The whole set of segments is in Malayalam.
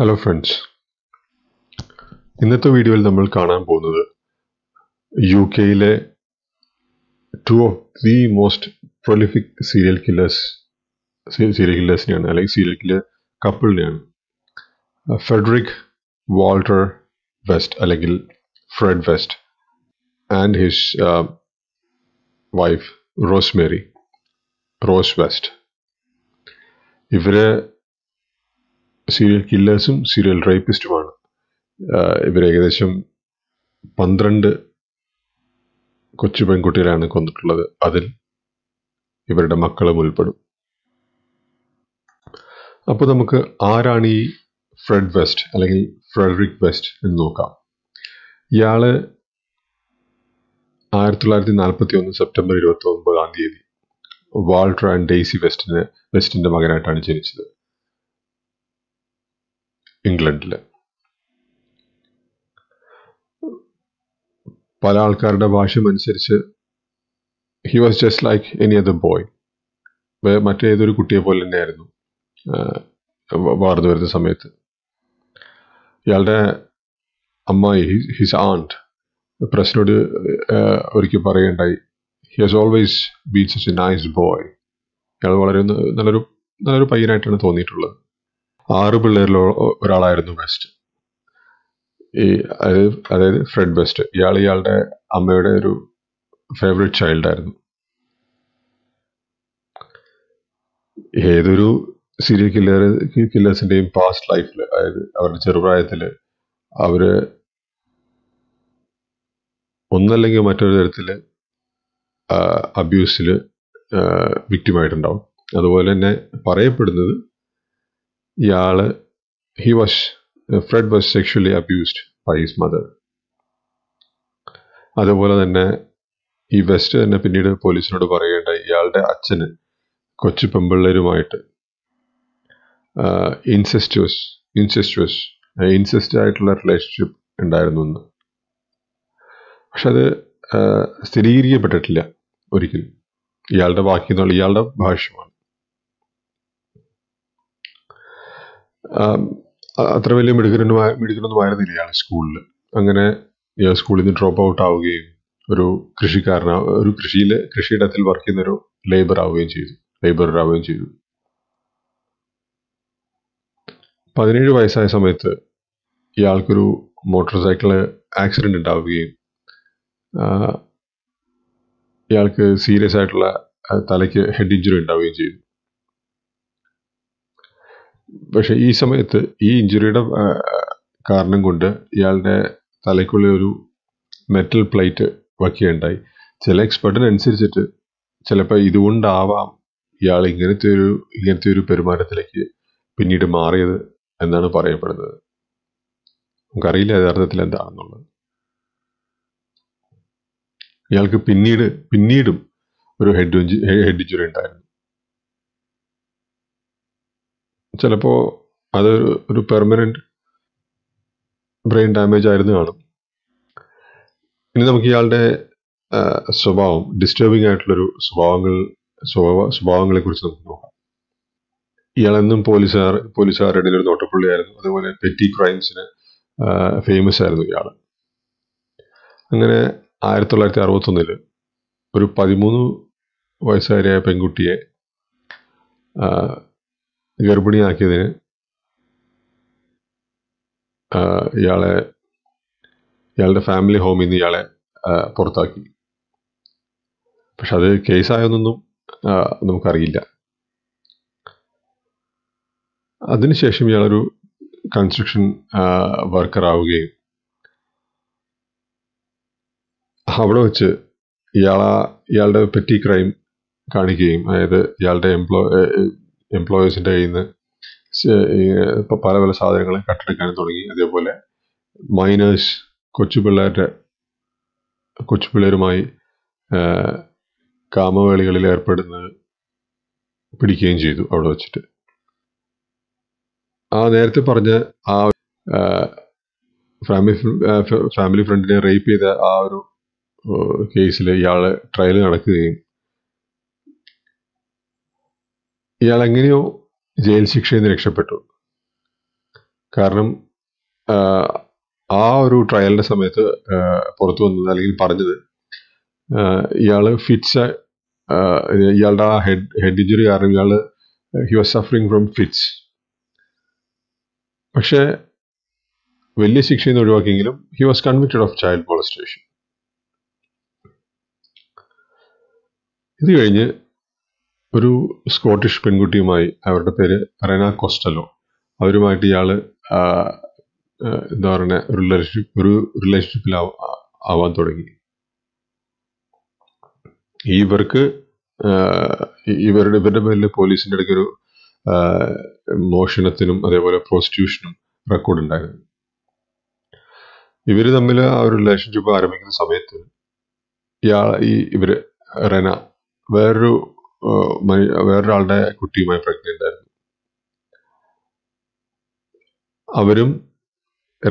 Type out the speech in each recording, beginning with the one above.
ഹലോ ഫ്രണ്ട്സ് ഇന്നത്തെ വീഡിയോയിൽ നമ്മൾ കാണാൻ പോകുന്നത് യു കെയിലെ two of the most prolific serial killers serial കില്ലേഴ്സിനെയാണ് അല്ലെങ്കിൽ സീരിയൽ കില്ലർ കപ്പിളിനെയാണ് ഫെഡറിക് വാൾട്ടർ വെസ്റ്റ് അല്ലെങ്കിൽ Fred West and his wife Rosemary Rose West ഇവരെ സീരിയൽ കില്ലേഴ്സും സീരിയൽ റേപ്പിസ്റ്റുമാണ് ഏകദേശം പന്ത്രണ്ട് കൊച്ചു പെൺകുട്ടികളാണ് കൊന്നിട്ടുള്ളത് അതിൽ ഇവരുടെ മക്കളും ഉൾപ്പെടും അപ്പോൾ നമുക്ക് ആരാണ് ഈ ഫ്രെഡ് വെസ്റ്റ് അല്ലെങ്കിൽ ഫ്രെഡറിക് വെസ്റ്റ് എന്ന് നോക്കാം ഇയാള് ആയിരത്തി തൊള്ളായിരത്തി നാൽപ്പത്തി ഒന്ന് സെപ്റ്റംബർ ഇരുപത്തി ഒമ്പതാം തീയതി വാൾട്ടർ ആൻഡ് ഡെയ്സി വെസ്റ്റിന് വെസ്റ്റിന്റെ മകനായിട്ടാണ് ജനിച്ചത് ഇംഗ്ലണ്ടിൽ പല ആൾക്കാരുടെ ഭാഷമനുസരിച്ച് he was just like any other boy മറ്റേതൊരു കുട്ടിയെ പോലെ തന്നെയായിരുന്നു വാർന്നു വരുന്ന സമയത്ത് ഇയാളുടെ അമ്മായി ഹിസ് ആൻഡ് പ്രസിനോട് ഒരിക്കൽ പറയുകയുണ്ടായി he has always been such a nice boy ഇയാൾ വളരെ നല്ലൊരു നല്ലൊരു പയ്യനായിട്ടാണ് തോന്നിയിട്ടുള്ളത് ആറ് പിള്ളേരിൽ ഒരാളായിരുന്നു ബെസ്റ്റ് ഈ അതായത് ഫ്രെഡ് ബെസ്റ്റ് ഇയാൾ ഇയാളുടെ അമ്മയുടെ ഒരു ഫേവറേറ്റ് ചൈൽഡായിരുന്നു ഏതൊരു സീരിയൽ കില്ലർ കില്ലേഴ്സിൻ്റെയും പാസ്റ്റ് ലൈഫിൽ അതായത് അവരുടെ ചെറുപ്രായത്തിൽ അവർ ഒന്നല്ലെങ്കിൽ മറ്റൊരു തരത്തിൽ അബ്യൂസിൽ വിക്റ്റിമായിട്ടുണ്ടാവും അതുപോലെ തന്നെ പറയപ്പെടുന്നത് ഇയാള് he was Fred was sexually abused by his mother അതുപോലെ തന്നെ ഈ വെസ്റ്റ് തന്നെ പിന്നീട് പോലീസിനോട് പറയേണ്ട ഇയാളുടെ അച്ഛന് കൊച്ചു പെമ്പിള്ളേരുമായിട്ട് ഇൻസെസ്റ്റുവസ് ഇൻസെസ്റ്റുവസ് ഇൻസെസ്റ്റ് ആയിട്ടുള്ള റിലേഷൻഷിപ്പ് ഉണ്ടായിരുന്നു എന്ന് പക്ഷെ അത് സ്ഥിരീകരിക്കപ്പെട്ടിട്ടില്ല ഒരിക്കലും ഇയാളുടെ വാക്കിൽ ഇയാളുടെ ഭാഷമാണ് അത്ര വലിയ മിടുക്കരൊന്നും മിടുക്കനൊന്നും ആയിരുന്നില്ല ഇയാൾ സ്കൂളിൽ അങ്ങനെ ഇയാൾ സ്കൂളിൽ നിന്ന് ഡ്രോപ്പ് ഔട്ട് ആവുകയും ഒരു കൃഷിക്കാരനാ ഒരു കൃഷിയിൽ കൃഷിയിടത്തിൽ വർക്ക് ചെയ്യുന്ന ഒരു ലേബർ ആവുകയും ചെയ്തു ലേബറാവുകയും ആവുകയും ചെയ്തു പതിനേഴ് വയസ്സായ സമയത്ത് ഇയാൾക്കൊരു മോട്ടോർ സൈക്കിൾ ആക്സിഡൻ്റ് ഉണ്ടാവുകയും ഇയാൾക്ക് സീരിയസ് ആയിട്ടുള്ള തലയ്ക്ക് ഹെഡ് ഇഞ്ചുറി ഉണ്ടാവുകയും ചെയ്തു പക്ഷേ ഈ സമയത്ത് ഈ ഇഞ്ചുറിയുടെ കാരണം കൊണ്ട് ഇയാളുടെ തലയ്ക്കുള്ളിൽ ഒരു മെറ്റൽ പ്ലേറ്റ് വയ്ക്കുകയുണ്ടായി ചില എക്സ്പേർട്ടിനനുസരിച്ചിട്ട് ചിലപ്പോൾ ഇതുകൊണ്ടാവാം ഇയാൾ ഇങ്ങനത്തെ ഒരു ഇങ്ങനത്തെ ഒരു പെരുമാറ്റത്തിലേക്ക് പിന്നീട് മാറിയത് എന്നാണ് പറയപ്പെടുന്നത് നമുക്കറിയില്ല യഥാർത്ഥത്തിൽ എന്താണെന്നുള്ളത് ഇയാൾക്ക് പിന്നീട് പിന്നീടും ഒരു ഹെഡ് ഹെഡ് ഇഞ്ചുറി ഉണ്ടായിരുന്നു ചിലപ്പോൾ അതൊരു ഒരു പെർമനൻറ്റ് ബ്രെയിൻ ഡാമേജ് ആയിരുന്നു കാണും ഇനി നമുക്ക് ഇയാളുടെ സ്വഭാവം ഡിസ്റ്റർബിംഗ് ആയിട്ടുള്ളൊരു സ്വഭാവങ്ങൾ സ്വഭാവ സ്വഭാവങ്ങളെ കുറിച്ച് നമുക്ക് നോക്കാം ഇയാളെന്നും പോലീസുകാർ പോലീസുകാരുടെ ഇടയിൽ ഒരു നോട്ടപ്പുള്ളിയായിരുന്നു അതുപോലെ പെറ്റി ക്രൈംസിന് ഫേമസ് ആയിരുന്നു ഇയാൾ അങ്ങനെ ആയിരത്തി തൊള്ളായിരത്തി അറുപത്തൊന്നിൽ ഒരു പതിമൂന്ന് വയസ്സുകാരിയായ പെൺകുട്ടിയെ ഗർഭിണിയാക്കിയതിന് ഇയാളെ ഇയാളുടെ ഫാമിലി ഹോമിൽ നിന്ന് ഇയാളെ പുറത്താക്കി പക്ഷെ അത് കേസായതൊന്നും നമുക്കറിയില്ല അതിനുശേഷം ഇയാളൊരു കൺസ്ട്രക്ഷൻ വർക്കർ ആവുകയും അവിടെ വെച്ച് ഇയാളാ ഇയാളുടെ പെറ്റി ക്രൈം കാണിക്കുകയും അതായത് ഇയാളുടെ എംപ്ലോ എംപ്ലോയീസിൻ്റെ കയ്യിൽ നിന്ന് ഇപ്പോൾ പല പല സാധനങ്ങളും കട്ടെടുക്കാനും തുടങ്ങി അതേപോലെ മൈനേഴ്സ് കൊച്ചു പിള്ളേരുടെ കൊച്ചു പിള്ളേരുമായി കാമവേളികളിൽ ഏർപ്പെടുന്നത് പിടിക്കുകയും ചെയ്തു അവിടെ വെച്ചിട്ട് ആ നേരത്തെ പറഞ്ഞ ആ ഫാമിലി ഫാമിലി ഫ്രണ്ടിനെ റേപ്പ് ചെയ്ത ആ ഒരു കേസിൽ ഇയാൾ ട്രയൽ നടക്കുകയും ഇയാൾ എങ്ങനെയോ ജയിൽ ശിക്ഷയിൽ നിന്ന് രക്ഷപ്പെട്ടു കാരണം ആ ഒരു ട്രയലിൻ്റെ സമയത്ത് പുറത്തു വന്നത് അല്ലെങ്കിൽ പറഞ്ഞത് ഇയാൾ ഫിറ്റ്സ് ഇയാളുടെ ആ ഹെഡ് ഹെഡ് ഇഞ്ചുറി കാരണം ഇയാൾ he was suffering from fits പക്ഷേ വലിയ ശിക്ഷയിൽ നിന്ന് ഒഴിവാക്കിയെങ്കിലും he was convicted of child molestation ഇത് കഴിഞ്ഞ് ഒരു സ്കോട്ടിഷ് പെൺകുട്ടിയുമായി അവരുടെ പേര് റെന കൊസ്റ്റലോ അവരുമായിട്ട് ഇയാൾ എന്താ പറയുക ഒരു റിലേഷൻഷിപ്പ് ഒരു റിലേഷൻഷിപ്പിൽ ആവാൻ തുടങ്ങി ഇവർക്ക് ഇവരുടെ ഇവരുടെ പേരിൽ പോലീസിൻ്റെ ഇടയ്ക്ക് ഒരു മോഷണത്തിനും അതേപോലെ പ്രോസ്റ്റിറ്റ്യൂഷനും റെക്കോർഡ് ഉണ്ടായിരുന്നു ഇവർ തമ്മിൽ ആ ഒരു റിലേഷൻഷിപ്പ് ആരംഭിക്കുന്ന സമയത്ത് ഇയാൾ ഈ ഇവർ റെന വേറൊരു വേറൊരാളുടെ കുട്ടിയുമായി പ്രഗ്നന്റ് ആയിരുന്നു അവരും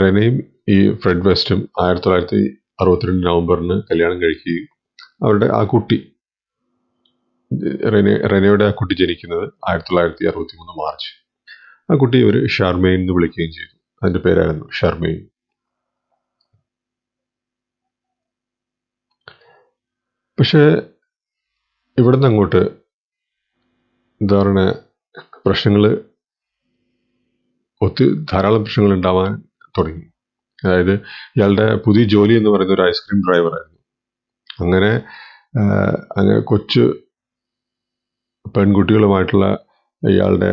റെനയും ഈ ഫ്രെഡ് വെസ്റ്റും ആയിരത്തി തൊള്ളായിരത്തി അറുപത്തിരണ്ട് നവംബറിന് കല്യാണം കഴിക്കുകയും അവരുടെ ആ കുട്ടി റെനെ റെനയുടെ ആ കുട്ടി ജനിക്കുന്നത് ആയിരത്തി തൊള്ളായിരത്തി അറുപത്തി മൂന്ന് മാർച്ച് ആ കുട്ടി ഒരു ഷർമെയിൻ എന്ന് വിളിക്കുകയും ചെയ്തു അതിൻ്റെ പേരായിരുന്നു ഷർമെയിൻ പക്ഷേ ഇവിടെ നിന്ന് അങ്ങോട്ട് എന്താ പറയുക പ്രശ്നങ്ങൾ ഒത്തിരി ധാരാളം പ്രശ്നങ്ങൾ ഉണ്ടാവാൻ തുടങ്ങി അതായത് ഇയാളുടെ പുതിയ ജോലി എന്ന് പറയുന്ന ഒരു ഐസ്ക്രീം ഡ്രൈവറായിരുന്നു അങ്ങനെ അങ്ങനെ കൊച്ചു പെൺകുട്ടികളുമായിട്ടുള്ള ഇയാളുടെ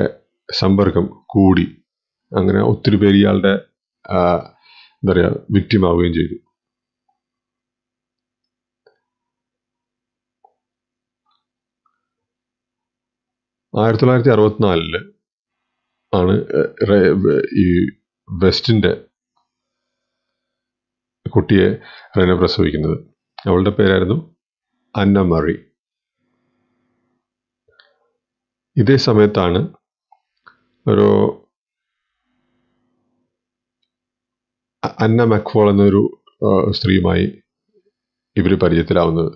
സമ്പർക്കം കൂടി അങ്ങനെ ഒത്തിരി പേര് ഇയാളുടെ എന്താ പറയുക വിക്റ്റിമാവുകയും ചെയ്തു ആയിരത്തി തൊള്ളായിരത്തി അറുപത്തിനാലില് ആണ് ഈ വെസ്റ്റിൻ്റെ കുട്ടിയെ റെന പ്രസവിക്കുന്നത് അവളുടെ പേരായിരുന്നു അന്ന മറി ഇതേ സമയത്താണ് ഒരു അന്ന മക്വോൾ എന്നൊരു സ്ത്രീയുമായി ഇവർ പരിചയത്തിലാവുന്നത്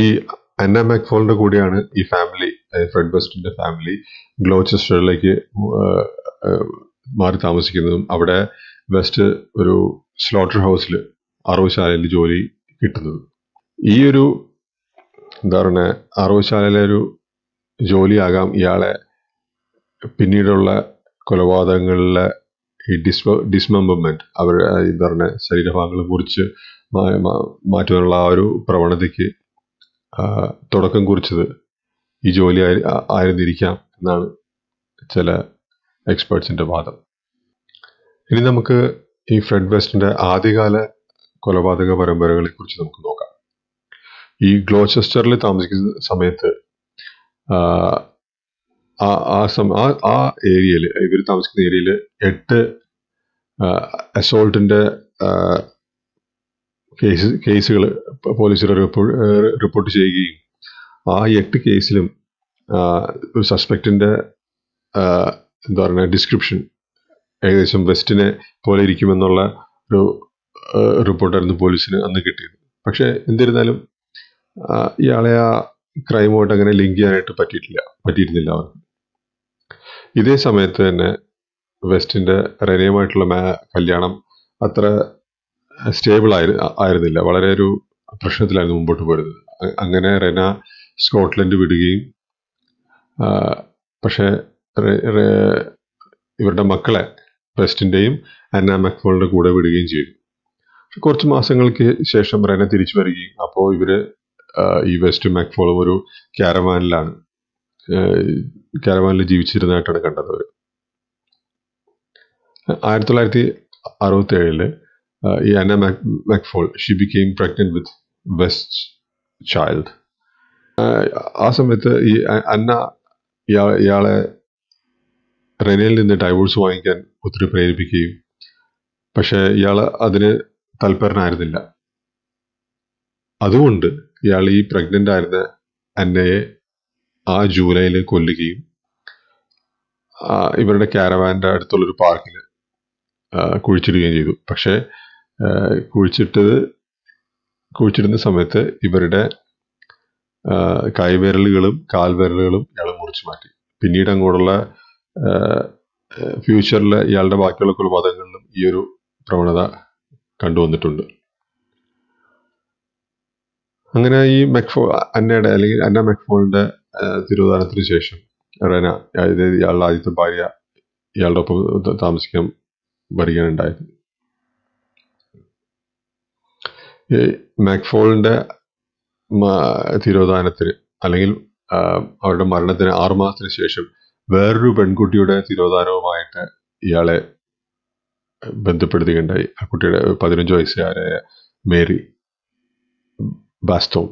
ഈ ആൻഡ മാക്ഫോളിന്റെ കൂടിയാണ് ഈ ഫാമിലി ഫ്രെഡ് വെസ്റ്റിന്റെ ഫാമിലി ഗ്ലോച്ചസ്റ്ററിലേക്ക് മാറി താമസിക്കുന്നതും അവിടെ വെസ്റ്റ് ഒരു സ്ലോട്ടർ ഹൗസിൽ അറവുശാലയിൽ ജോലി കിട്ടുന്നത് ഈ ഒരു എന്താ പറയുക അറവുശാലയിലെ ഒരു ജോലിയാകാം ഇയാളെ പിന്നീടുള്ള കൊലപാതകങ്ങളിലെ ഈ ഡിസ്മ ഡിസ്മെമ്പർമെൻറ്റ് അവരുടെ എന്താ പറയുക ശരീരഭാഗങ്ങൾ മുറിച്ച് മാറ്റുവാനുള്ള ആ ഒരു പ്രവണതയ്ക്ക് തുടക്കം കുറിച്ചത് ഈ ജോലി ആയിരുന്നിരിക്കാം എന്നാണ് ചില എക്സ്പേർട്സിൻ്റെ വാദം ഇനി നമുക്ക് ഈ ഫ്രെഡ് വെസ്റ്റിൻ്റെ ആദ്യകാല കൊലപാതക പരമ്പരകളെ കുറിച്ച് നമുക്ക് നോക്കാം ഈ ഗ്ലോച്ചസ്റ്ററിൽ താമസിക്കുന്ന സമയത്ത് ആ ആ ആ ആ ഏരിയയിൽ ഇവർ താമസിക്കുന്ന ഏരിയയിൽ എട്ട് അസോൾട്ടിൻ്റെ കേസ് കേസുകൾ പോലീസിൽ റിപ്പോർട്ട് ചെയ്യുകയും ആ എട്ട് കേസിലും ഒരു സസ്പെക്റ്റിൻ്റെ എന്താ പറയുക ഡിസ്ക്രിപ്ഷൻ ഏകദേശം വെസ്റ്റിനെ പോലെ ഇരിക്കുമെന്നുള്ള ഒരു റിപ്പോർട്ടായിരുന്നു പോലീസിന് അന്ന് കിട്ടിയത് പക്ഷേ എന്തിരുന്നാലും ഇയാളെ ആ ക്രൈമുമായിട്ട് അങ്ങനെ ലിങ്ക് ചെയ്യാനായിട്ട് പറ്റിയിട്ടില്ല പറ്റിയിരുന്നില്ല അവർക്ക് ഇതേ സമയത്ത് തന്നെ വെസ്റ്റിൻ്റെ റെനയുമായിട്ടുള്ള കല്യാണം അത്ര സ്റ്റേബിൾ ആയി ആയിരുന്നില്ല വളരെ ഒരു പ്രശ്നത്തിലായിരുന്നു മുമ്പോട്ട് പോയിരുന്നത് അങ്ങനെ റെന സ്കോട്ട്ലൻഡ് വിടുകയും പക്ഷേ ഇവരുടെ മക്കളെ പ്രസ്റ്റിൻ്റെയും അന്ന മെക്ഫോളിൻ്റെ കൂടെ വിടുകയും ചെയ്തു കുറച്ച് മാസങ്ങൾക്ക് ശേഷം റെന തിരിച്ചു വരികയും അപ്പോൾ ഇവർ ഈ വെസ്റ്റ് മെക്ഫോളും ഒരു ക്യാരവാനിലാണ് ക്യാരവാനിൽ ജീവിച്ചിരുന്നതായിട്ടാണ് കണ്ടത് അവർ ആയിരത്തി തൊള്ളായിരത്തി ഏഴില് uh, Anna Mac- MacFold, she became pregnant with West's child. Uh, ആ സമയത്ത് ഈ അന്ന ഇയാളെ ഇയാളെ റെനയിൽ നിന്ന് ഡൈവോഴ്സ് വാങ്ങിക്കാൻ ഒത്തിരി പ്രേരിപ്പിക്കുകയും പക്ഷേ ഇയാൾ അതിന് തൽപരനായിരുന്നില്ല അതുകൊണ്ട് ഇയാൾ ഈ പ്രഗ്നൻ്റ് ആയിരുന്ന അന്നയെ ആ ജൂലൈയിൽ കൊല്ലുകയും ഇവരുടെ ക്യാരവാൻ്റെ അടുത്തുള്ളൊരു പാർക്കിൽ കുഴിച്ചിടുകയും ചെയ്തു പക്ഷേ കുഴിച്ചിട്ടത് കുഴിച്ചിടുന്ന സമയത്ത് ഇവരുടെ കൈവിരലുകളും കാൽവിരലുകളും ഇയാൾ മുറിച്ചു മാറ്റി പിന്നീട് അങ്ങോട്ടുള്ള ഫ്യൂച്ചറിൽ ഇയാളുടെ ബാക്കിയുള്ള കൊലപാതകങ്ങളിലും ഈ ഒരു പ്രവണത കണ്ടുവന്നിട്ടുണ്ട് അങ്ങനെ ഈ മെക്ഫോ അന്നയുടെ അല്ലെങ്കിൽ അന്ന മെക്ഫോളിന്റെ തിരുവതാനത്തിന് ശേഷം റെന അതായത് ഇയാളുടെ ആദ്യത്തെ ഭാര്യ ഇയാളുടെ ഒപ്പം താമസിക്കാൻ വരികയാണുണ്ടായത് ഈ മാക്ഫോളിൻ്റെ തിരോധാനത്തിന് അല്ലെങ്കിൽ അവരുടെ മരണത്തിന് ആറുമാസത്തിന് ശേഷം വേറൊരു പെൺകുട്ടിയുടെ തിരോധാനവുമായിട്ട് ഇയാളെ ബന്ധപ്പെടുത്തുകയുണ്ടായി ആ കുട്ടിയുടെ പതിനഞ്ച് വയസ്സുകാരായ മേരി ബാസ്തോ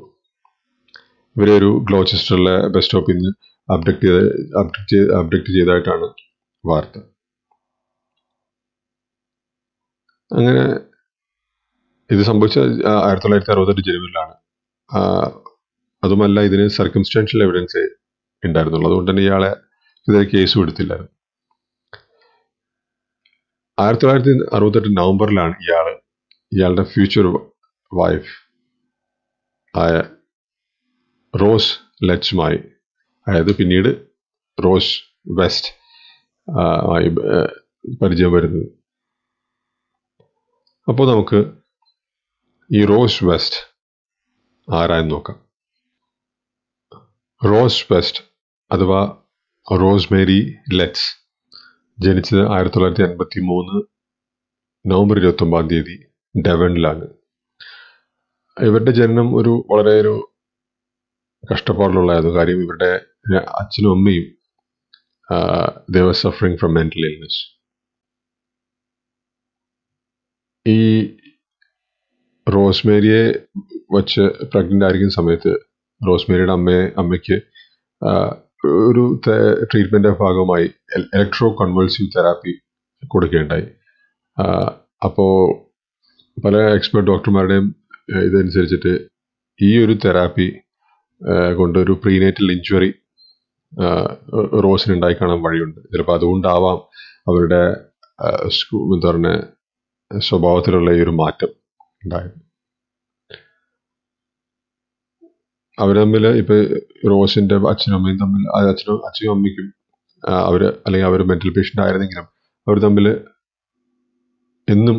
ഇവരെ ഒരു ഗ്ലോച്ചസ്റ്ററിലെ ബസ് സ്റ്റോപ്പിൽ നിന്ന് അബ്ഡക്റ്റ് ചെയ്ത് അബ്ഡക്ട് ചെയ്ത് അബ്ഡക്റ്റ് ചെയ്തതായിട്ടാണ് വാർത്ത അങ്ങനെ ഇത് സംഭവിച്ചത് ആയിരത്തി തൊള്ളായിരത്തി അറുപത്തെട്ട് ജനുവരിയിലാണ് അതുമല്ല ഇതിന് സർക്കംസ്റ്റാൻഷ്യൽ എവിഡൻസ് ഉണ്ടായിരുന്നുള്ളൂ അതുകൊണ്ട് തന്നെ ഇയാളെ ഇതൊരു കേസ് എടുത്തില്ലായിരുന്നു ആയിരത്തി തൊള്ളായിരത്തി അറുപത്തെട്ട് നവംബറിലാണ് ഇയാൾ ഇയാളുടെ ഫ്യൂച്ചർ വൈഫ് ആയ റോസ് ലച്ചുമായി അതായത് പിന്നീട് റോസ് വെസ്റ്റ് ആയി പരിചയം വരുന്നത് അപ്പോൾ നമുക്ക് ഈ റോസ് വെസ്റ്റ് ആരായെന്ന് നോക്കാം റോസ് വെസ്റ്റ് അഥവാ റോസ്മേരി ലെറ്റ്സ് ജനിച്ചത് ആയിരത്തി തൊള്ളായിരത്തി അൻപത്തി മൂന്ന് നവംബർ ഇരുപത്തൊമ്പതാം തീയതി ഡെവണിലാണ് ഇവരുടെ ജനനം ഒരു വളരെ ഒരു കഷ്ടപ്പാടിലുള്ളതായിരുന്നു കാര്യം ഇവരുടെ അച്ഛനും അമ്മയും they suffering from mental illness ഈ റോസ്മേരിയെ വച്ച് പ്രഗ്നൻ്റ് ആയിരിക്കുന്ന സമയത്ത് റോസ്മേരിയുടെ അമ്മയെ അമ്മയ്ക്ക് ഒരു ട്രീറ്റ്മെൻറ്റിൻ്റെ ഭാഗമായി ഇലക്ട്രോ കൺവൾസീവ് തെറാപ്പി കൊടുക്കുകയുണ്ടായി അപ്പോൾ പല എക്സ്പേർട്ട് ഡോക്ടർമാരുടെയും ഇതനുസരിച്ചിട്ട് ഈ ഒരു തെറാപ്പി കൊണ്ട് ഒരു പ്രീനേറ്റൽ ഇഞ്ചുറി ഉണ്ടായി കാണാൻ വഴിയുണ്ട് ചിലപ്പോൾ അതുകൊണ്ടാവാം അവരുടെ എന്താ പറഞ്ഞ സ്വഭാവത്തിലുള്ള ഈ ഒരു മാറ്റം ഉണ്ടായത് അവർ തമ്മിൽ ഇപ്പോൾ റോസിൻ്റെ അച്ഛനും അമ്മയും തമ്മിൽ അച്ഛനും അച്ഛനും അമ്മയ്ക്കും അവർ അല്ലെങ്കിൽ അവർ മെന്റൽ പേഷ്യൻ്റ് ആയിരുന്നെങ്കിലും അവർ തമ്മിൽ എന്നും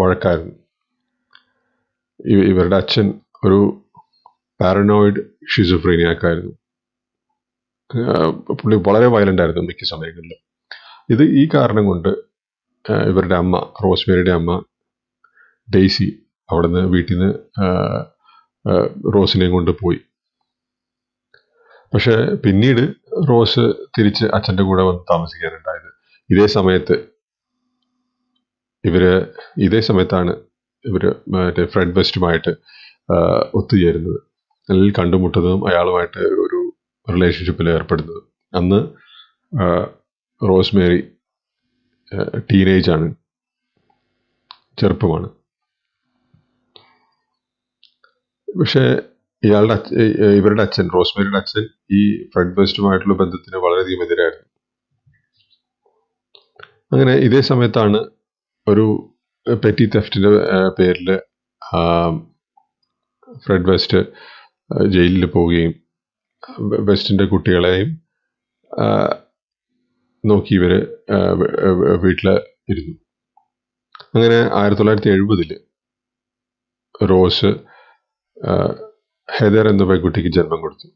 വഴക്കായിരുന്നു ഇവരുടെ അച്ഛൻ ഒരു പാരനോയിഡ് ഷിസോഫ്രീനിയാക്കായിരുന്നു പുള്ളി വളരെ വയലൻ്റ് ആയിരുന്നു മിക്ക സമയങ്ങളിൽ ഇത് ഈ കാരണം കൊണ്ട് ഇവരുടെ അമ്മ റോസ്മേരിയുടെ അമ്മ ഡെയ്സി അവിടുന്ന് വീട്ടിൽ നിന്ന് റോസിനെയും കൊണ്ട് പോയി പക്ഷെ പിന്നീട് റോസ് തിരിച്ച് അച്ഛൻ്റെ കൂടെ വന്ന് താമസിക്കാനുണ്ടായത് ഇതേ സമയത്ത് ഇവര് ഇതേ സമയത്താണ് ഇവര് മറ്റേ ഫ്രണ്ട് ബെസ്റ്റുമായിട്ട് ഒത്തുചേരുന്നത് അല്ലെങ്കിൽ കണ്ടുമുട്ടുന്നതും അയാളുമായിട്ട് ഒരു റിലേഷൻഷിപ്പിൽ ഏർപ്പെടുന്നതും അന്ന് റോസ്മേരി ടീനേജാണ് ചെറുപ്പമാണ് പക്ഷേ ഇയാളുടെ ഇവരുടെ അച്ഛൻ റോസ്മേരിയുടെ അച്ഛൻ ഈ ഫ്രണ്ട് ബെസ്റ്റുമായിട്ടുള്ള ബന്ധത്തിന് വളരെയധികം എതിരായിരുന്നു അങ്ങനെ ഇതേ സമയത്താണ് ഒരു പെറ്റി തെഫ്റ്റിന്റെ പേരിൽ ഫ്രെഡ് വെസ്റ്റ് ജയിലിൽ പോവുകയും വെസ്റ്റിൻ്റെ കുട്ടികളെയും നോക്കി ഇവർ വീട്ടിൽ ഇരുന്നു അങ്ങനെ ആയിരത്തി തൊള്ളായിരത്തി എഴുപതിൽ റോസ് ഹെദർ എന്ന പെൺകുട്ടിക്ക് ജന്മം കൊടുത്തു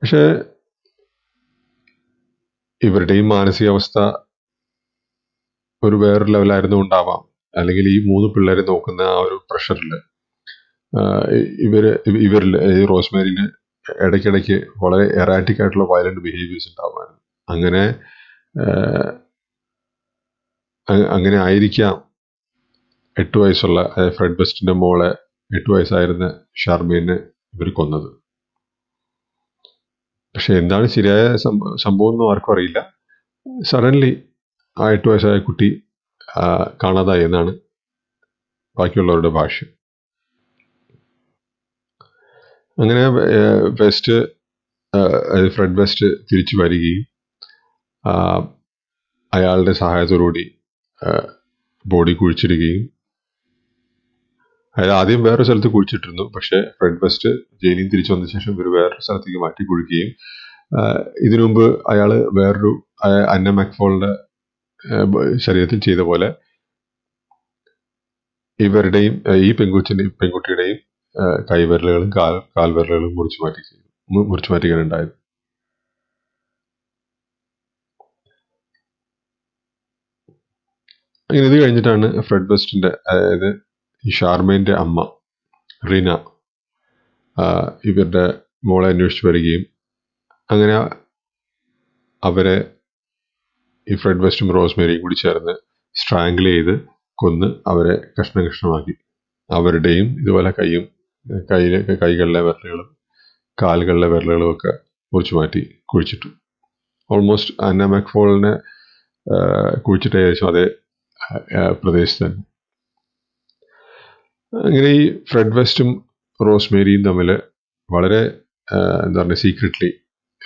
പക്ഷേ ഇവരുടെ ഈ മാനസികാവസ്ഥ ഒരു വേറൊരു ലെവലായിരുന്നു ഉണ്ടാവാം അല്ലെങ്കിൽ ഈ മൂന്ന് പിള്ളേരെ നോക്കുന്ന ആ ഒരു പ്രഷറിൽ ഇവര് ഇവരിൽ ഈ റോസ്മേരിന് ഇടയ്ക്കിടയ്ക്ക് വളരെ എറാറ്റിക് ആയിട്ടുള്ള വയലന്റ് ബിഹേവിയേഴ്സ് ഉണ്ടാവാൻ അങ്ങനെ അങ്ങനെ ആയിരിക്കാം എട്ട് വയസ്സുള്ള അതായത് ഫ്രെഡ് ബെസ്റ്റിൻ്റെ മോളെ എട്ട് വയസ്സായിരുന്ന ഷർമീനെ ഇവർ കൊന്നത് പക്ഷെ എന്താണ് ശരിയായ സംഭവം എന്നും ആർക്കും അറിയില്ല സഡൻലി ആ എട്ട് വയസ്സായ കുട്ടി കാണാതായി എന്നാണ് ബാക്കിയുള്ളവരുടെ ഭാഷ അങ്ങനെ വെസ്റ്റ് ഫ്രെഡ് വെസ്റ്റ് തിരിച്ചു വരികയും അയാളുടെ സഹായത്തോടുകൂടി ബോഡി കുഴിച്ചിടുകയും അതായത് ആദ്യം വേറൊരു സ്ഥലത്ത് കുഴിച്ചിട്ടിരുന്നു പക്ഷേ ഫ്രെഡ് ബസ്റ്റ് ജയിലിൽ തിരിച്ചു വന്ന ശേഷം ഇവർ വേറൊരു സ്ഥലത്തേക്ക് മാറ്റി കുഴിക്കുകയും ഇതിനു മുമ്പ് അയാൾ വേറൊരു അന്ന മാക്ഫോളിന്റെ ശരീരത്തിൽ ചെയ്ത പോലെ ഇവരുടെയും ഈ പെൺകുച്ചിന്റെ പെൺകുട്ടിയുടെയും കൈവിരലുകളും കാൽ കാൽവിരലുകളും മുറിച്ചു മാറ്റി മുറിച്ചു മാറ്റുകയാണുണ്ടായത് ഇങ്ങനെ ഇത് കഴിഞ്ഞിട്ടാണ് ഫ്രെഡ് ബെസ്റ്റിന്റെ അതായത് ഈ ഷാർമൈൻ്റെ അമ്മ റിന ഇവരുടെ മോളെ അന്വേഷിച്ച് വരികയും അങ്ങനെ അവരെ ഈ ഫ്രെഡ് വെസ്റ്റും റോസ്മേരിയും കൂടി ചേർന്ന് സ്ട്രാങ്കിൾ ചെയ്ത് കൊന്ന് അവരെ കഷ്ണം കഷ്ണമാക്കി അവരുടെയും ഇതുപോലെ കൈയും കയ്യിലെ കൈകളിലെ വിരലുകളും കാലുകളിലെ വിരലുകളും ഒക്കെ മുറിച്ചു മാറ്റി കുഴിച്ചിട്ടു ഓൾമോസ്റ്റ് അന്ന മെക്ഫോളിനെ കുഴിച്ചിട്ട് ഏകദേശം അതേ പ്രദേശത്ത് തന്നെ അങ്ങനെ ഈ ഫ്രെഡ് വെസ്റ്റും റോസ്മേരിയും തമ്മിൽ വളരെ എന്താ പറയുക സീക്രട്ട്ലി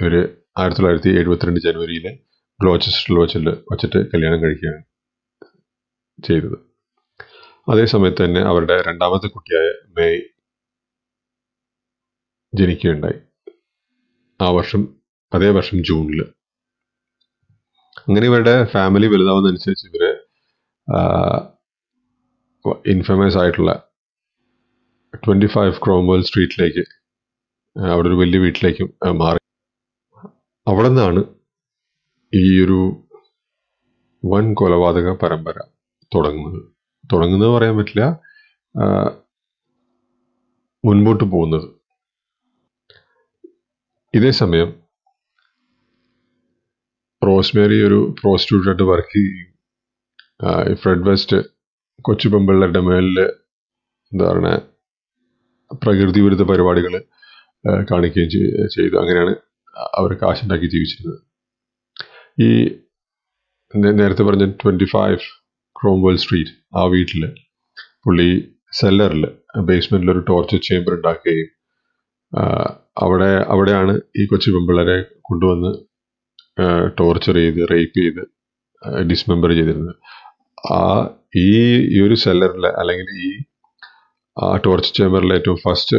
ഇവർ ആയിരത്തി തൊള്ളായിരത്തി എഴുപത്തിരണ്ട് ജനുവരിയിലെ ഗ്ലോച്ചസ്റ്ററിൽ വെച്ചിട്ട് വച്ചിട്ട് കല്യാണം കഴിക്കുകയാണ് ചെയ്തത് അതേ തന്നെ അവരുടെ രണ്ടാമത്തെ കുട്ടിയായ മേയ് ജനിക്കുകയുണ്ടായി ആ വർഷം അതേ വർഷം ജൂണിൽ അങ്ങനെ ഇവരുടെ ഫാമിലി വലുതാവുന്നതനുസരിച്ച് ഇവര് ഇൻഫമേസ് ആയിട്ടുള്ള ട്വൻറ്റി ഫൈവ് ക്രോംബോൽ സ്ട്രീറ്റിലേക്ക് അവിടെ ഒരു വലിയ വീട്ടിലേക്കും മാറി അവിടെ നിന്നാണ് ഈ ഒരു വൻ കൊലപാതക പരമ്പര തുടങ്ങുന്നത് തുടങ്ങുന്നത് പറയാൻ പറ്റില്ല മുൻപോട്ട് പോകുന്നത് ഇതേ സമയം റോസ്മേരി ഒരു പ്രോസ്റ്റിറ്റ്യൂട്ടായിട്ട് വർക്ക് ചെയ്യും ഫ്രെഡ് വെസ്റ്റ് കൊച്ചു പെമ്പിള്ളരുടെ മേലിൽ എന്താണ് പറയുക പ്രകൃതി വിരുദ്ധ പരിപാടികൾ കാണിക്കുകയും ചെയ്തു അങ്ങനെയാണ് അവർ കാശുണ്ടാക്കി ജീവിച്ചിരുന്നത് ഈ നേരത്തെ പറഞ്ഞ ട്വൻറ്റി ഫൈവ് ക്രോംവെൽ സ്ട്രീറ്റ് ആ വീട്ടിൽ പുള്ളി സെല്ലറിൽ ബേസ്മെൻറ്റിൽ ഒരു ടോർച്ചർ ചേംബർ ഉണ്ടാക്കുകയും അവിടെ അവിടെയാണ് ഈ കൊച്ചു പെൺപിള്ളേരെ കൊണ്ടുവന്ന് ടോർച്ചർ ചെയ്ത് റേപ്പ് ചെയ്ത് ഡിസ്മെമ്പർ ചെയ്തിരുന്നത് ആ ഈ ഒരു സെല്ലറിൽ അല്ലെങ്കിൽ ഈ ആ ടോർച്ച് ചേമ്പറിലെ ഏറ്റവും ഫസ്റ്റ്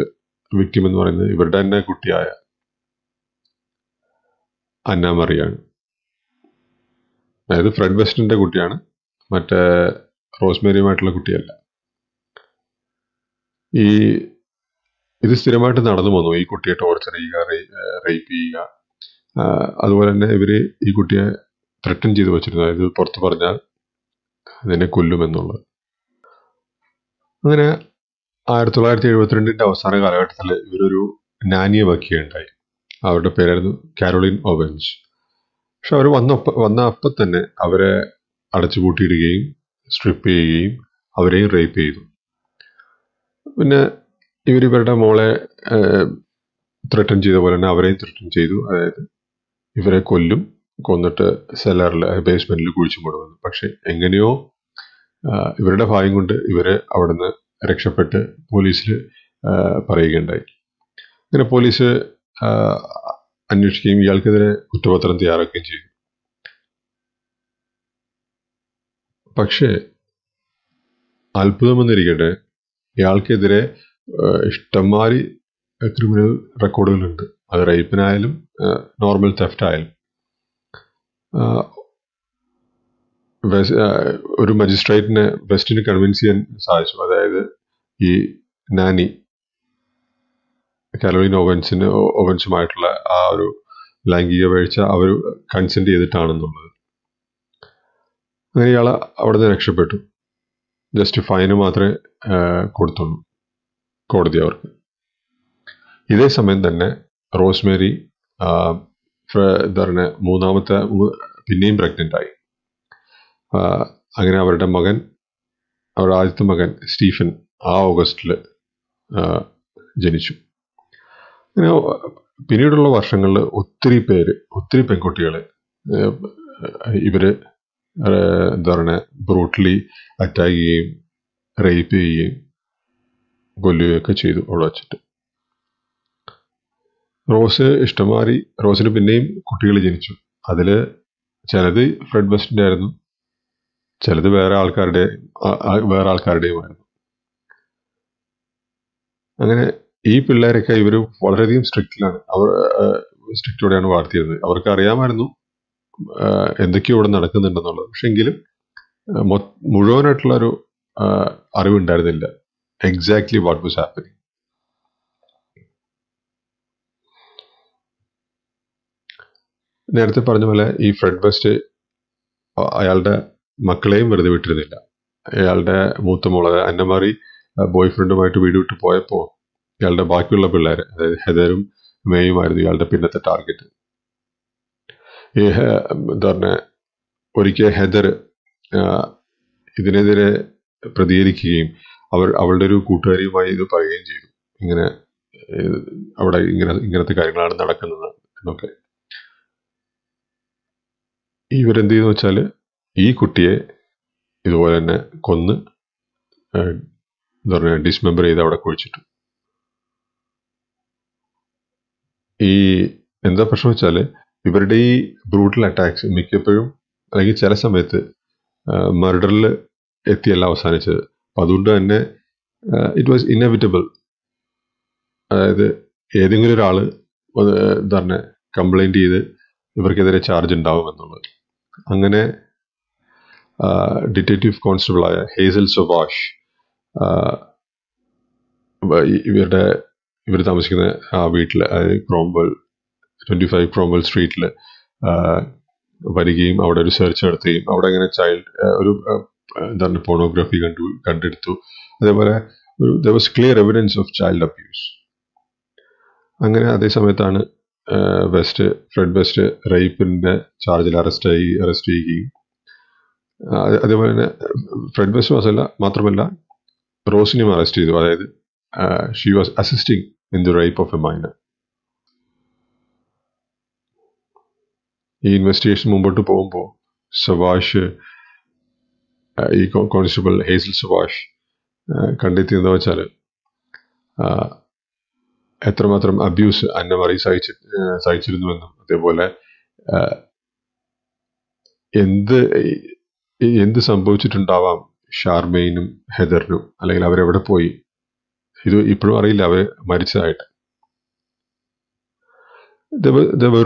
വിക്ടിം എന്ന് പറയുന്നത് ഇവരുടെ തന്നെ കുട്ടിയായ അന്നാമറിയാണ് അതായത് ഫ്രെഡ് വെസ്റ്റിൻ്റെ കുട്ടിയാണ് മറ്റേ റോസ്മേരിയുമായിട്ടുള്ള കുട്ടിയല്ല ഈ ഇത് സ്ഥിരമായിട്ട് നടന്നു പോന്നു ഈ കുട്ടിയെ ടോർച്ചർ ചെയ്യുക റേപ്പ് ചെയ്യുക അതുപോലെ തന്നെ ഇവർ ഈ കുട്ടിയെ ത്രട്ടൻ ചെയ്തു വെച്ചിരുന്നു അതായത് പുറത്ത് പറഞ്ഞാൽ അതിനെ കൊല്ലുമെന്നുള്ളത് അങ്ങനെ ആയിരത്തി തൊള്ളായിരത്തി എഴുപത്തിരണ്ടിന്റെ അവസാന കാലഘട്ടത്തിൽ ഇവരൊരു നാനിയെ ഉണ്ടായി അവരുടെ പേരായിരുന്നു കാരോളിൻ ഒവൻസ് പക്ഷെ അവർ വന്ന വന്ന അപ്പം തന്നെ അവരെ അടച്ചുപൂട്ടിയിടുകയും സ്ട്രിപ്പ് ചെയ്യുകയും അവരെയും റേപ്പ് ചെയ്തു പിന്നെ ഇവരിവരുടെ മോളെ ത്രട്ടൻ ചെയ്ത പോലെ തന്നെ അവരെയും ത്രട്ടൻ ചെയ്തു അതായത് ഇവരെ കൊല്ലും കൊന്നിട്ട് സെല്ലറിൽ ബേസ്മെന്റിൽ കുഴിച്ചു കൊടുക്കുന്നു പക്ഷെ എങ്ങനെയോ ഇവരുടെ ഭാഗ്യം കൊണ്ട് ഇവരെ അവിടുന്ന് രക്ഷപ്പെട്ട് പോലീസിൽ പറയുകയുണ്ടായി അങ്ങനെ പോലീസ് അന്വേഷിക്കുകയും ഇയാൾക്കെതിരെ കുറ്റപത്രം തയ്യാറാക്കുകയും ചെയ്തു പക്ഷേ അത്ഭുതമെന്നിരിക്കട്ടെ ഇയാൾക്കെതിരെ ഇഷ്ടംമാരി ക്രിമിനൽ റെക്കോർഡുകളുണ്ട് അത് റേപ്പിനായാലും നോർമൽ തെഫ്റ്റായാലും ആയാലും ഒരു മജിസ്ട്രേറ്റിനെ വെസ്റ്റിന് കൺവിൻസ് ചെയ്യാൻ സാധിച്ചു അതായത് ഈ നാനി കാരോളിൻ ഓവൻസിന് ഓവൻസുമായിട്ടുള്ള ആ ഒരു ലൈംഗിക വീഴ്ച അവർ കൺസെൻറ്റ് ചെയ്തിട്ടാണെന്നുള്ളത് അങ്ങനെ ഇയാൾ അവിടെ നിന്ന് രക്ഷപ്പെട്ടു ജസ്റ്റ് ഫൈന് മാത്രമേ കൊടുത്തുള്ളൂ കോടതി അവർക്ക് ഇതേ സമയം തന്നെ റോസ്മേരി എന്താ പറയുക മൂന്നാമത്തെ പിന്നെയും പ്രഗ്നൻ്റ് ആയി അങ്ങനെ അവരുടെ മകൻ അവരുടെ ആദ്യത്തെ മകൻ സ്റ്റീഫൻ ആ ഓഗസ്റ്റിൽ ജനിച്ചു അങ്ങനെ പിന്നീടുള്ള വർഷങ്ങളിൽ ഒത്തിരി പേര് ഒത്തിരി പെൺകുട്ടികളെ ഇവർ എന്താ പറയുക ബ്രൂട്ടലി അറ്റാക്ക് ചെയ്യുകയും റേപ്പ് ചെയ്യുകയും കൊല്ലുകയൊക്കെ ചെയ്തു അവിടെ വച്ചിട്ട് റോസ് ഇഷ്ടമാറി റോസിന് പിന്നെയും കുട്ടികൾ ജനിച്ചു അതിൽ ചിലത് ഫ്രെഡ് ബെസ്റ്റിൻ്റെ ആയിരുന്നു ചിലത് വേറെ ആൾക്കാരുടെ വേറെ ആൾക്കാരുടെയുമായിരുന്നു അങ്ങനെ ഈ പിള്ളേരൊക്കെ ഇവർ വളരെയധികം സ്ട്രിക്റ്റിലാണ് അവർ സ്ട്രിക്റ്റോടെയാണ് വളർത്തിയിരുന്നത് അവർക്ക് അറിയാമായിരുന്നു എന്തൊക്കെയോ ഇവിടെ നടക്കുന്നുണ്ടെന്നുള്ളത് പക്ഷെങ്കിലും മുഴുവനായിട്ടുള്ള ഒരു അറിവുണ്ടായിരുന്നില്ല എക്സാക്ട്ലി വാട്ട് വാസ് ഹാപ്പനിങ് നേരത്തെ പറഞ്ഞ പോലെ ഈ ഫ്രെഡ് ബെസ്റ്റ് അയാളുടെ മക്കളെയും വെറുതെ വിട്ടിരുന്നില്ല അയാളുടെ മൂത്ത മോള് അന്നമാറി ബോയ് ഫ്രണ്ടുമായിട്ട് വീട് വിട്ട് പോയപ്പോൾ ഇയാളുടെ ബാക്കിയുള്ള പിള്ളേർ അതായത് ഹെദറും മേയുമായിരുന്നു ഇയാളുടെ പിന്നത്തെ ടാർഗറ്റ് ഈ എന്താ പറഞ്ഞ ഒരിക്കൽ ഹെദർ ഇതിനെതിരെ പ്രതികരിക്കുകയും അവർ അവളുടെ ഒരു കൂട്ടുകാരിയുമായി ഇത് പറയുകയും ചെയ്തു ഇങ്ങനെ അവിടെ ഇങ്ങനെ ഇങ്ങനത്തെ കാര്യങ്ങളാണ് നടക്കുന്നത് എന്നൊക്കെ ഇവരെന്ത് ചെയ്യുന്നു വെച്ചാൽ ഈ കുട്ടിയെ ഇതുപോലെ തന്നെ കൊന്ന് എന്താ പറയുക ഡിസ്മെമ്പർ ചെയ്ത് അവിടെ കുഴിച്ചിട്ടു ഈ എന്താ പ്രശ്നം വെച്ചാൽ ഇവരുടെ ഈ ബ്രൂട്ടൽ അറ്റാക്സ് മിക്കപ്പോഴും അല്ലെങ്കിൽ ചില സമയത്ത് മർഡറിൽ എത്തിയല്ല അവസാനിച്ചത് അപ്പം അതുകൊണ്ട് തന്നെ ഇറ്റ് വാസ് ഇന്നെവിറ്റബിൾ അതായത് ഏതെങ്കിലും ഒരാൾ എന്താ പറഞ്ഞ കംപ്ലൈൻറ്റ് ചെയ്ത് ഇവർക്കെതിരെ ചാർജ് ഉണ്ടാവും എന്നുള്ളത് അങ്ങനെ ഡിറ്റക്റ്റീവ് കോൺസ്റ്റബിളായ ഹേസൽ സുഭാഷ് ഇവരുടെ ഇവർ താമസിക്കുന്ന ആ വീട്ടിൽ അതായത് ക്രോംബൽ ട്വൻറ്റി ഫൈവ് ക്രോംബൽ സ്ട്രീറ്റിൽ വരികയും അവിടെ ഒരു സെർച്ച് നടത്തുകയും അവിടെ അങ്ങനെ ചൈൽഡ് ഒരു എന്താണ് പോണോഗ്രാഫി കണ്ടു കണ്ടെടുത്തു അതേപോലെ ഒരു there was clear evidence of child abuse അങ്ങനെ അതേ സമയത്താണ് വെസ്റ്റ് ഫ്രെഡ് വെസ്റ്റ് റേപ്പിൻ്റെ ചാർജിൽ അറസ്റ്റായി അറസ്റ്റ് ചെയ്യുകയും അതേപോലെ തന്നെ ഫ്രെഡ് വെസ്റ്റ് അല്ല മാത്രമല്ല റോസിനെയും അറസ്റ്റ് ചെയ്തു അതായത് she was assisting in the rape of a minor ഈ ഇൻവെസ്റ്റിഗേഷൻ മുമ്പോട്ട് പോകുമ്പോൾ സുഭാഷ് ഈ കോൺസ്റ്റബിൾ ഹേസൽ സുഭാഷ് കണ്ടെത്തിയെന്ന് വെച്ചാൽ എത്രമാത്രം അബ്യൂസ് അന്നമറി സഹിച്ച് സഹിച്ചിരുന്നുവെന്നും അതേപോലെ എന്ത് എന്ത് സംഭവിച്ചിട്ടുണ്ടാവാം ഷാർമയിനും ഹെദറിനും അല്ലെങ്കിൽ അവരെവിടെ പോയി ഇത് ഇപ്പോഴും അറിയില്ല അവർ മരിച്ചതായിട്ട്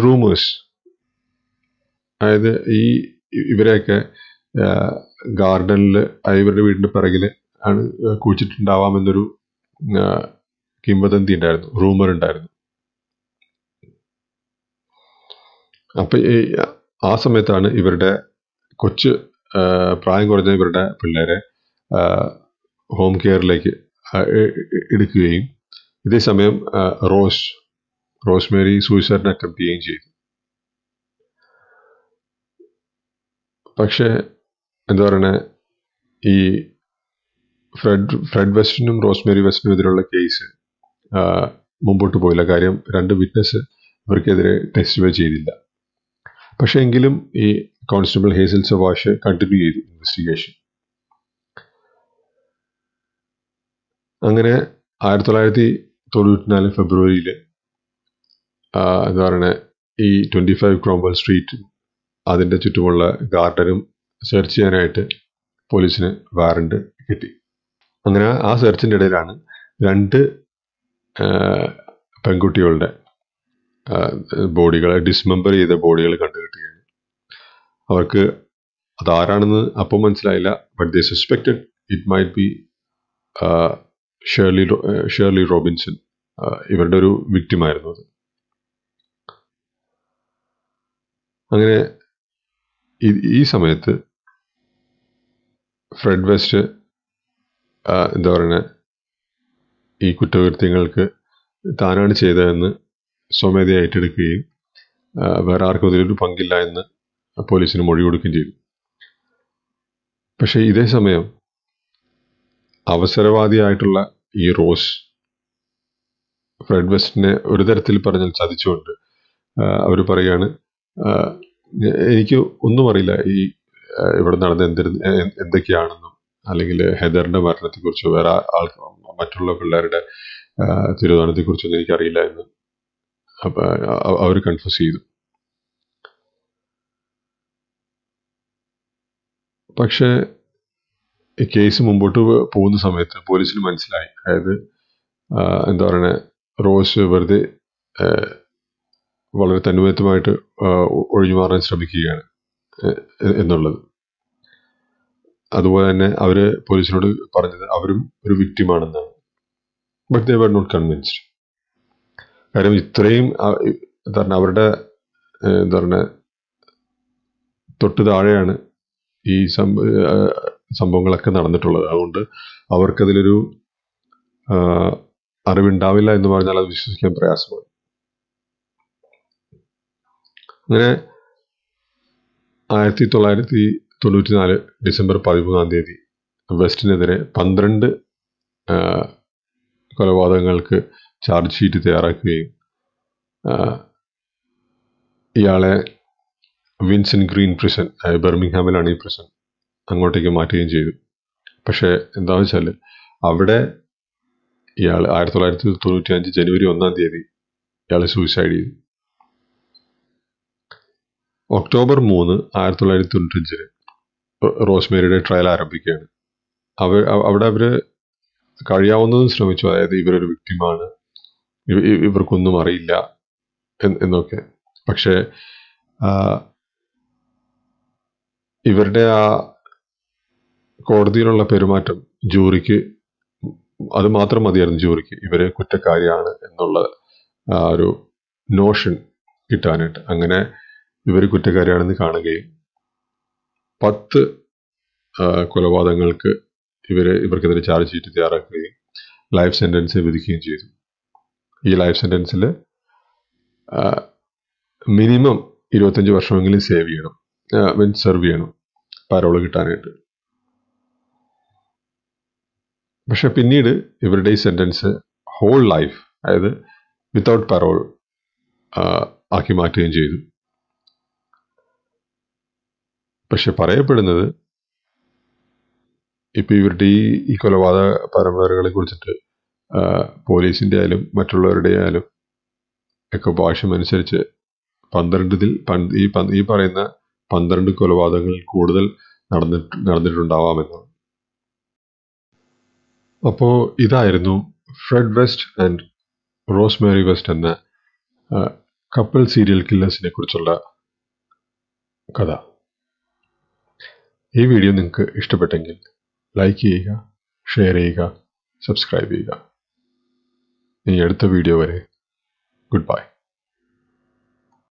റൂമേഴ്സ് അതായത് ഈ ഇവരെയൊക്കെ ഗാർഡനിൽ ഇവരുടെ വീടിൻ്റെ പിറകിൽ ആണ് എന്നൊരു കിംവദന്തി ഉണ്ടായിരുന്നു റൂമർ ഉണ്ടായിരുന്നു അപ്പം ആ സമയത്താണ് ഇവരുടെ കൊച്ചു പ്രായം കുറഞ്ഞ ഇവരുടെ പിള്ളേരെ ഹോം കെയറിലേക്ക് എടുക്കുകയും ഇതേസമയം റോസ് റോസ്മേരി സൂയിസൈഡിനെ അറ്റംപ്റ്റ് ചെയ്യുകയും ചെയ്തു പക്ഷേ എന്താ പറയണേ ഈ ഫ്രെഡ് ഫ്രെഡ് വെസ്റ്റിനും റോസ്മേരി വെസ്റ്റിനും എതിരുള്ള കേസ് മുമ്പോട്ട് പോയില്ല കാര്യം രണ്ട് വിറ്റ്നസ് ഇവർക്കെതിരെ ടെസ്റ്റിഫൈ ചെയ്തില്ല പക്ഷേ എങ്കിലും ഈ കോൺസ്റ്റബിൾ ഹേസിൽ സുഭാഷ് കണ്ടിന്യൂ ചെയ്തു ഇൻവെസ്റ്റിഗേഷൻ അങ്ങനെ ആയിരത്തി തൊള്ളായിരത്തി തൊണ്ണൂറ്റിനാല് ഫെബ്രുവരിയിൽ എന്താ പറയുക ഈ ട്വൻറ്റി ഫൈവ് ക്രോംബൽ സ്ട്രീറ്റ് അതിൻ്റെ ചുറ്റുമുള്ള ഗാർഡനും സെർച്ച് ചെയ്യാനായിട്ട് പോലീസിന് വാറണ്ട് കിട്ടി അങ്ങനെ ആ സെർച്ചിൻ്റെ ഇടയിലാണ് രണ്ട് പെൺകുട്ടികളുടെ ബോഡികളെ ഡിസ്മെമ്പർ ചെയ്ത ബോഡികൾ കണ്ടുകിട്ടുക അവർക്ക് അതാരാണെന്ന് അപ്പം മനസ്സിലായില്ല but they suspected it might be Shirley Shirley Robinson ഇവരുടെ ഒരു വിക്റ്റിമായിരുന്നു അത് അങ്ങനെ ഈ സമയത്ത് ഫ്രെഡ് വെസ്റ്റ് എന്താ പറയുക ഈ കുറ്റകൃത്യങ്ങൾക്ക് താനാണ് ചെയ്തതെന്ന് സ്വമേധയായിട്ടെടുക്കുകയും വേറെ ആർക്കും അതിലൊരു പങ്കില്ല എന്ന് പോലീസിന് മൊഴി കൊടുക്കുകയും ചെയ്തു പക്ഷേ ഇതേ സമയം അവസരവാദിയായിട്ടുള്ള ഈ റോസ് ഫ്രെഡ് വെസ്റ്റിനെ ഒരു തരത്തിൽ പറഞ്ഞാൽ ചതിച്ചുകൊണ്ട് അവർ പറയുകയാണ് എനിക്ക് ഒന്നും അറിയില്ല ഈ ഇവിടെ നടന്ന എന്തിരുന്ന് എന്തൊക്കെയാണെന്നും അല്ലെങ്കിൽ ഹെദറിൻ്റെ മരണത്തെക്കുറിച്ചോ വേറെ ആൾക്കാർ മറ്റുള്ള പിള്ളേരുടെ തിരുവോണത്തെക്കുറിച്ചൊന്നും എനിക്കറിയില്ല എന്ന് അവർ കൺഫ്യൂസ് ചെയ്തു പക്ഷേ കേസ് മുമ്പോട്ട് പോകുന്ന സമയത്ത് പോലീസിന് മനസ്സിലായി അതായത് എന്താ പറയുക റോസ് വെറുതെ വളരെ തന്മയത്വമായിട്ട് ഒഴിഞ്ഞു മാറാൻ ശ്രമിക്കുകയാണ് എന്നുള്ളത് അതുപോലെ തന്നെ അവർ പോലീസിനോട് പറഞ്ഞത് അവരും ഒരു വിക്റ്റിമാണെന്നാണ് but they were not convinced കാര്യം ഇത്രയും എന്താ പറഞ്ഞ അവരുടെ എന്താ പറഞ്ഞ തൊട്ട് താഴെയാണ് ഈ സംഭവങ്ങളൊക്കെ നടന്നിട്ടുള്ളത് അതുകൊണ്ട് അവർക്കതിലൊരു അറിവുണ്ടാവില്ല എന്ന് പറഞ്ഞാൽ അത് വിശ്വസിക്കാൻ പ്രയാസമാണ് അങ്ങനെ ആയിരത്തി തൊള്ളായിരത്തി തൊണ്ണൂറ്റി നാല് ഡിസംബർ പതിമൂന്നാം തീയതി വെസ്റ്റിനെതിരെ പന്ത്രണ്ട് കൊലപാതകങ്ങൾക്ക് ചാർജ് ഷീറ്റ് തയ്യാറാക്കുകയും ഇയാളെ വിൻസെൻ്റ് ഗ്രീൻ പ്രിസൺ ബെർമിംഗ്ഹാമിലാണ് ഈ പ്രിസൺ അങ്ങോട്ടേക്ക് മാറ്റുകയും ചെയ്തു പക്ഷേ എന്താ വെച്ചാൽ അവിടെ ഇയാൾ ആയിരത്തി തൊള്ളായിരത്തി തൊണ്ണൂറ്റി അഞ്ച് ജനുവരി ഒന്നാം തീയതി ഇയാൾ സൂയിസൈഡ് ചെയ്തു ഒക്ടോബർ മൂന്ന് ആയിരത്തി തൊള്ളായിരത്തി തൊണ്ണൂറ്റഞ്ചിന് റോസ്മേരിയുടെ ട്രയൽ ആരംഭിക്കുകയാണ് അവ അവിടെ അവർ കഴിയാവുന്നതും ശ്രമിച്ചു അതായത് ഇവരൊരു വിക്ടിമാണ് ഇവർക്കൊന്നും അറിയില്ല എന്നൊക്കെ പക്ഷേ ഇവരുടെ ആ കോടതിയിലുള്ള പെരുമാറ്റം ജൂറിക്ക് അത് മാത്രം മതിയായിരുന്നു ജൂറിക്ക് ഇവരെ കുറ്റക്കാരിയാണ് എന്നുള്ള ആ ഒരു നോഷൻ കിട്ടാനായിട്ട് അങ്ങനെ ഇവർ കുറ്റക്കാരിയാണെന്ന് കാണുകയും പത്ത് കൊലപാതകങ്ങൾക്ക് ഇവരെ ഇവർക്കെതിരെ ചാർജ് ഷീറ്റ് തയ്യാറാക്കുകയും ലൈഫ് സെൻറ്റൻസ് വിധിക്കുകയും ചെയ്തു ഈ ലൈഫ് സെൻറ്റൻസിൽ മിനിമം ഇരുപത്തഞ്ച് വർഷമെങ്കിലും സേവ് ചെയ്യണം മീൻ സെർവ് ചെയ്യണം പാരോള് കിട്ടാനായിട്ട് പക്ഷെ പിന്നീട് ഇവരുടെ ഈ സെൻറ്റൻസ് ഹോൾ ലൈഫ് അതായത് വിത്തൗട്ട് പരോൾ ആക്കി മാറ്റുകയും ചെയ്തു പക്ഷെ പറയപ്പെടുന്നത് ഇപ്പോൾ ഇവരുടെ ഈ ഈ കൊലപാതക പരമ്പരകളെ കുറിച്ചിട്ട് പോലീസിൻ്റെ ആയാലും മറ്റുള്ളവരുടെ ആയാലും ഒക്കെ ഭാഷ അനുസരിച്ച് പന്ത്രണ്ടിൽ ഈ ഈ പറയുന്ന പന്ത്രണ്ട് കൊലപാതകങ്ങളിൽ കൂടുതൽ നടന്നിട്ട് നടന്നിട്ടുണ്ടാവാമെന്നാണ് അപ്പോൾ ഇതായിരുന്നു Fred West and Rosemary West എന്ന കപ്പിൾ സീരിയൽ കില്ലേഴ്സിനെ കുറിച്ചുള്ള കഥ ഈ വീഡിയോ നിങ്ങൾക്ക് ഇഷ്ടപ്പെട്ടെങ്കിൽ ലൈക്ക് ചെയ്യുക ഷെയർ ചെയ്യുക സബ്സ്ക്രൈബ് ചെയ്യുക ഇനി അടുത്ത വീഡിയോ വരെ ഗുഡ് ബൈ